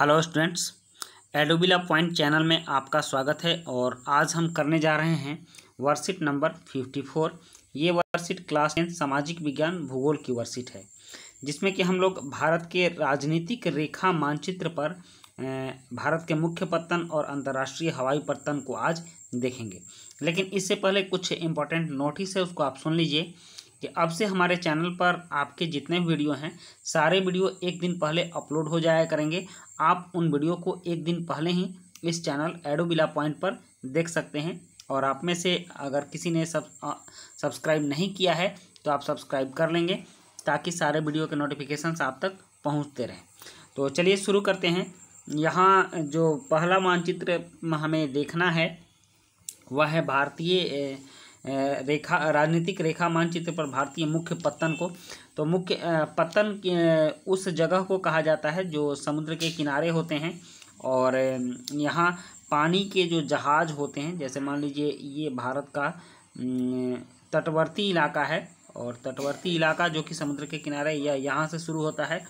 hello students एडोबिला point channel में आपका स्वागत है और आज हम करने जा रहे हैं वर्कशीट नंबर फिफ्टी फोर ये वर्कशीट क्लास टेंथ सामाजिक विज्ञान भूगोल की वर्कशीट है जिसमें कि हम लोग भारत के राजनीतिक रेखा मानचित्र पर भारत के मुख्य पत्तन और अंतर्राष्ट्रीय हवाई पत्तन को आज देखेंगे लेकिन इससे पहले कुछ इंपॉर्टेंट नोटिस है उसको आप सुन लीजिए कि अब से हमारे चैनल पर आपके जितने वीडियो हैं सारे वीडियो एक दिन पहले अपलोड हो जाया करेंगे आप उन वीडियो को एक दिन पहले ही इस चैनल एडोबिला पॉइंट पर देख सकते हैं और आप में से अगर किसी ने सब सब्सक्राइब नहीं किया है तो आप सब्सक्राइब कर लेंगे ताकि सारे वीडियो के नोटिफिकेशन आप तक पहुँचते रहें तो चलिए शुरू करते हैं यहाँ जो पहला मानचित्र हमें देखना है वह है भारतीय रेखा राजनीतिक रेखा मानचित्र पर भारतीय मुख्य पत्तन को तो मुख्य पत्तन उस जगह को कहा जाता है जो समुद्र के किनारे होते हैं और यहाँ पानी के जो जहाज़ होते हैं जैसे मान लीजिए ये भारत का तटवर्ती इलाका है और तटवर्ती इलाका जो कि समुद्र के किनारे या यहाँ से शुरू होता है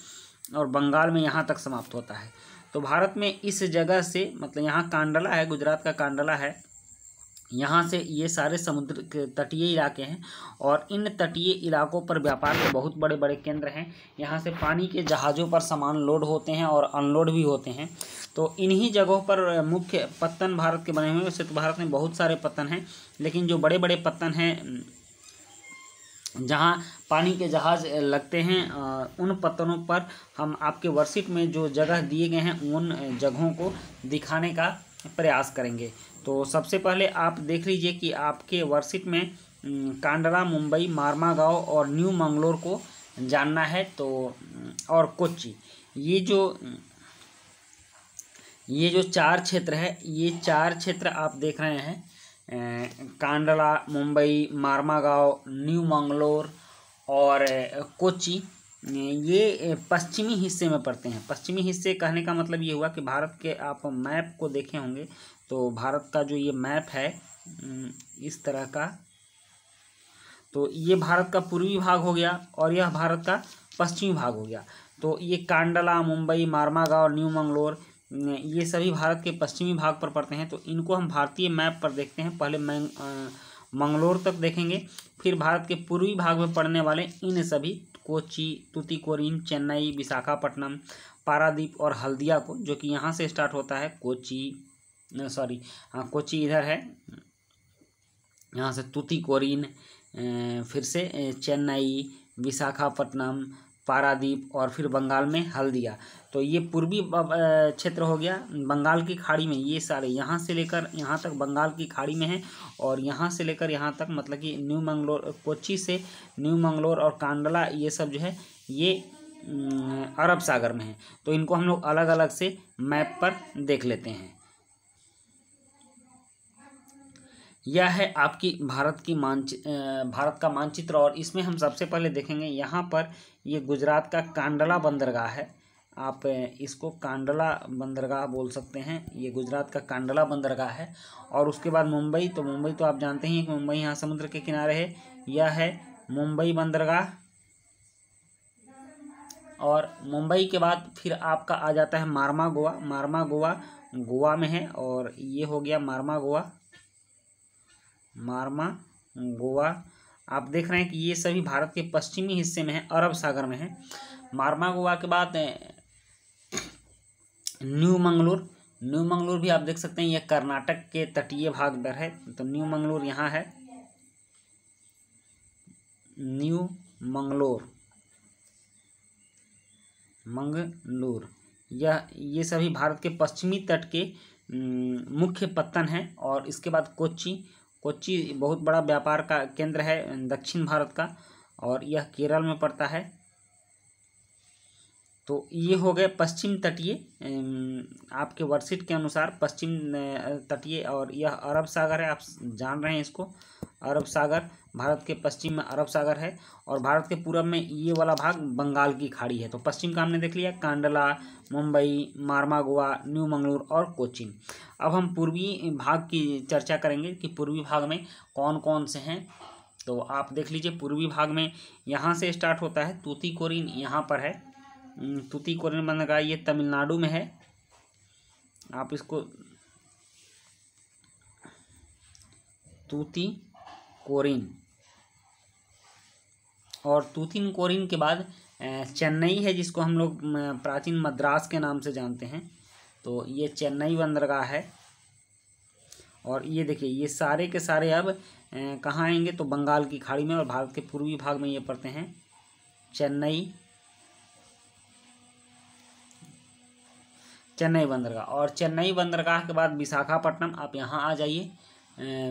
और बंगाल में यहाँ तक समाप्त होता है तो भारत में इस जगह से मतलब यहाँ कांडला है गुजरात का कांडला है यहाँ से ये सारे समुद्र के तटीय इलाके हैं और इन तटीय इलाकों पर व्यापार के बहुत बड़े बड़े केंद्र हैं यहाँ से पानी के जहाज़ों पर सामान लोड होते हैं और अनलोड भी होते हैं तो इन्हीं जगहों पर मुख्य पत्तन भारत के बने हुए हैं वैसे तो भारत में बहुत सारे पत्तन हैं लेकिन जो बड़े बड़े पत्तन हैं जहाँ पानी के जहाज़ लगते हैं उन पत्तनों पर हम आपके वर्कशीट में जो जगह दिए गए हैं उन जगहों को दिखाने का प्रयास करेंगे तो सबसे पहले आप देख लीजिए कि आपके वर्कशीट में कांडरा मुंबई गाँव और न्यू मंगलोर को जानना है तो और कोच्चि ये जो ये जो चार क्षेत्र है ये चार क्षेत्र आप देख रहे हैं कांडला मुंबई गाँव न्यू मंगलोर और कोची ये पश्चिमी हिस्से में पड़ते हैं पश्चिमी हिस्से कहने का मतलब ये हुआ कि भारत के आप मैप को देखे होंगे तो भारत का जो ये मैप है इस तरह का तो ये भारत का पूर्वी भाग हो गया और यह भारत का पश्चिमी भाग हो गया तो ये कांडला मुंबई मारमागांव न्यू मंगलोर ये सभी भारत के पश्चिमी भाग पर पड़ते हैं तो इनको हम भारतीय मैप पर देखते हैं पहले मंगलोर तक देखेंगे फिर भारत के पूर्वी भाग में पड़ने वाले इन सभी कोची तुतिकोरिन चेन्नई विशाखापट्टनम पारादीप और हल्दिया को जो कि यहाँ से स्टार्ट होता है कोची सॉरी हाँ कोची इधर है यहाँ से तुतिकोरिन फिर से चेन्नई विशाखापट्टनम पारादीप और फिर बंगाल में हल्दिया तो ये पूर्वी क्षेत्र हो गया बंगाल की खाड़ी में ये सारे यहाँ से लेकर यहाँ तक बंगाल की खाड़ी में है और यहाँ से लेकर यहाँ तक मतलब कि न्यू मंगलोर कोची से न्यू मंगलोर और कांडला ये सब जो है ये अरब सागर में है तो इनको हम लोग अलग अलग से मैप पर देख लेते हैं यह है आपकी भारत की मानचि भारत का मानचित्र और इसमें हम सबसे पहले देखेंगे यहाँ पर ये गुजरात का कांडला बंदरगाह है आप इसको कांडला बंदरगाह बोल सकते हैं ये गुजरात का कांडला बंदरगाह है और उसके बाद मुंबई तो मुंबई तो आप जानते ही कि मुंबई यहाँ समुद्र के किनारे है यह है मुंबई बंदरगाह और मुंबई के बाद फिर आपका आ जाता है मारमा गोवा मारमा गोवा गोवा में है और ये हो गया मारमा गोवा मारमा गोवा आप देख रहे हैं कि ये सभी भारत के पश्चिमी हिस्से में है अरब सागर में है मारमा गोवा के बाद न्यू मंगलोर न्यू मंगलोर भी आप देख सकते हैं यह कर्नाटक के तटीय भाग पर है तो न्यू मंगलोर यहाँ है न्यू मंगलोर मंगलोर यह ये सभी भारत के पश्चिमी तट के मुख्य पत्तन हैं और इसके बाद कोच्चि कोच्चि बहुत बड़ा व्यापार का केंद्र है दक्षिण भारत का और यह केरल में पड़ता है तो ये हो गए पश्चिम तटीय आपके वर्षिट के अनुसार पश्चिम तटीय और यह अरब सागर है आप जान रहे हैं इसको अरब सागर भारत के पश्चिम में अरब सागर है और भारत के पूर्व में ये वाला भाग बंगाल की खाड़ी है तो पश्चिम का हमने देख लिया कांडला मुंबई गोवा न्यू मंगलूर और कोचिन अब हम पूर्वी भाग की चर्चा करेंगे कि पूर्वी भाग में कौन कौन से हैं तो आप देख लीजिए पूर्वी भाग में यहाँ से स्टार्ट होता है तूती कोरिन यहाँ पर है हम्म, तूतीकोरन बंदरगाह ये तमिलनाडु में है आप इसको तूती कोरिन और तूतिन कोरिन के बाद चेन्नई है जिसको हम लोग प्राचीन मद्रास के नाम से जानते हैं तो ये चेन्नई बंदरगाह है और ये देखिए ये सारे के सारे अब कहाँ आएंगे तो बंगाल की खाड़ी में और भारत के पूर्वी भाग में ये पड़ते हैं चेन्नई चेन्नई बंदरगाह और चेन्नई बंदरगाह के बाद विशाखापट्टनम आप यहाँ आ जाइए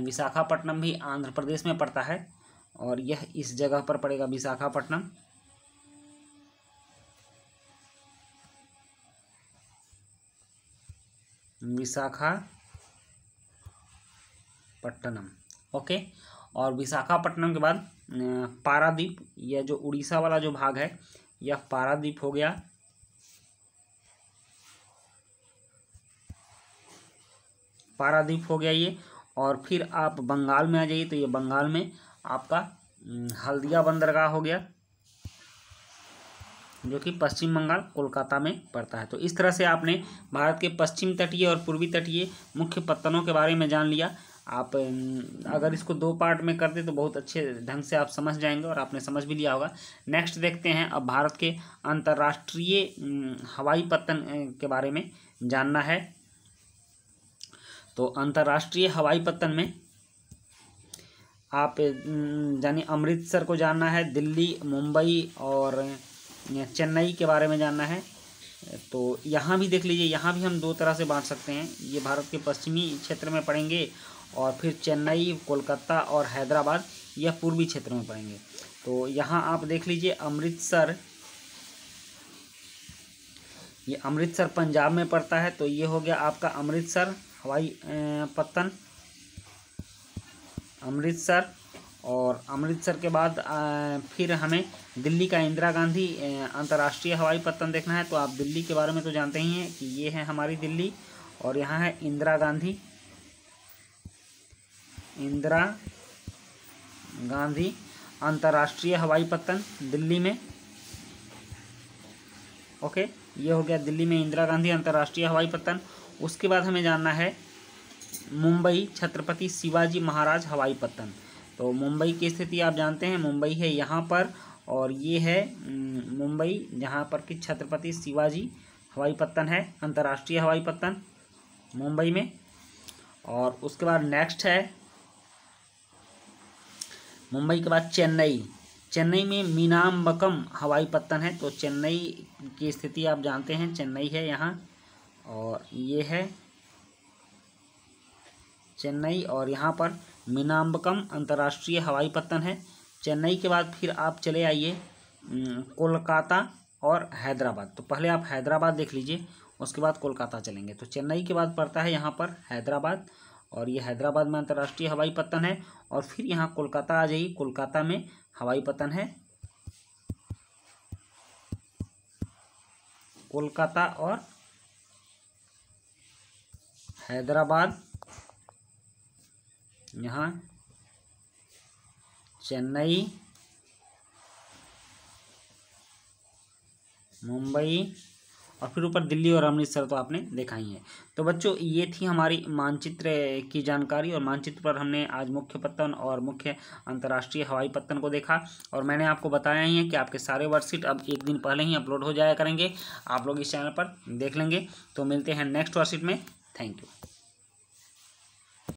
विशाखापट्टनम भी आंध्र प्रदेश में पड़ता है और यह इस जगह पर पड़ेगा विशाखापट्टनम विशाखापट्टनम ओके और विशाखापट्टनम के बाद पारादीप यह जो उड़ीसा वाला जो भाग है यह पारादीप हो गया पारादीप हो गया ये और फिर आप बंगाल में आ जाइए तो ये बंगाल में आपका हम्म, हल्दिया बंदरगाह हो गया जो कि पश्चिम बंगाल कोलकाता में पड़ता है तो इस तरह से आपने भारत के पश्चिम तटीय और पूर्वी तटीय मुख्य पत्तनों के बारे में जान लिया आप हम्म, अगर इसको दो पार्ट में कर दें तो बहुत अच्छे ढंग से आप समझ जाएंगे और आपने समझ भी लिया होगा नेक्स्ट देखते हैं अब भारत के अंतर्राष्ट्रीय हम्म, हवाई पत्तन के बारे में जानना है तो अंतर्राष्ट्रीय हवाई पत्तन में आप यानी अमृतसर को जानना है दिल्ली मुंबई और चेन्नई के बारे में जानना है तो यहाँ भी देख लीजिए यहाँ भी हम दो तरह से बांट सकते हैं ये भारत के पश्चिमी क्षेत्र में पड़ेंगे और फिर चेन्नई कोलकाता और हैदराबाद यह पूर्वी क्षेत्र में पड़ेंगे तो यहाँ आप देख लीजिए अमृतसर ये अमृतसर पंजाब में पड़ता है तो ये हो गया आपका अमृतसर हवाई पत्तन अमृतसर और अमृतसर के बाद फिर हमें दिल्ली का इंदिरा गांधी अंतर्राष्ट्रीय हवाई पत्तन देखना है तो आप दिल्ली के बारे में तो जानते ही हैं कि ये है हमारी दिल्ली और यहाँ है इंदिरा गांधी इंदिरा गांधी अंतर्राष्ट्रीय हवाई पत्तन दिल्ली में ओके ये हो गया दिल्ली में इंदिरा गांधी अंतर्राष्ट्रीय हवाई पत्तन उसके बाद हमें जानना है मुंबई छत्रपति शिवाजी महाराज हवाई पत्तन तो मुंबई की स्थिति आप जानते हैं मुंबई है यहाँ पर और ये है मुंबई जहाँ पर कि छत्रपति शिवाजी हवाई पत्तन है अंतर्राष्ट्रीय हवाई पत्तन मुंबई में और उसके बाद नेक्स्ट है मुंबई के बाद चेन्नई चेन्नई में मीनाम्बकम हवाई पत्तन है तो चेन्नई की स्थिति आप जानते हैं चेन्नई है यहाँ और ये है चेन्नई और यहाँ पर मीनाम्बकम अंतर्राष्ट्रीय हवाई पत्तन है चेन्नई के बाद फिर आप चले आइए कोलकाता और हैदराबाद तो पहले आप हैदराबाद देख लीजिए उसके बाद कोलकाता चलेंगे तो चेन्नई के बाद पड़ता है यहाँ पर हैदराबाद और ये हैदराबाद में अंतर्राष्ट्रीय हवाई पत्तन है और फिर यहाँ कोलकाता आ जाइए कोलकाता में हवाई पतन है कोलकाता और हैदराबाद यहाँ चेन्नई मुंबई और फिर ऊपर दिल्ली और अमृतसर तो आपने देखा ही है तो बच्चों ये थी हमारी मानचित्र की जानकारी और मानचित्र पर हमने आज मुख्य पत्तन और मुख्य अंतर्राष्ट्रीय हवाई पत्तन को देखा और मैंने आपको बताया ही है कि आपके सारे वर्कशीट अब एक दिन पहले ही अपलोड हो जाया करेंगे आप लोग इस चैनल पर देख लेंगे तो मिलते हैं नेक्स्ट वर्कशीट में थैंक यू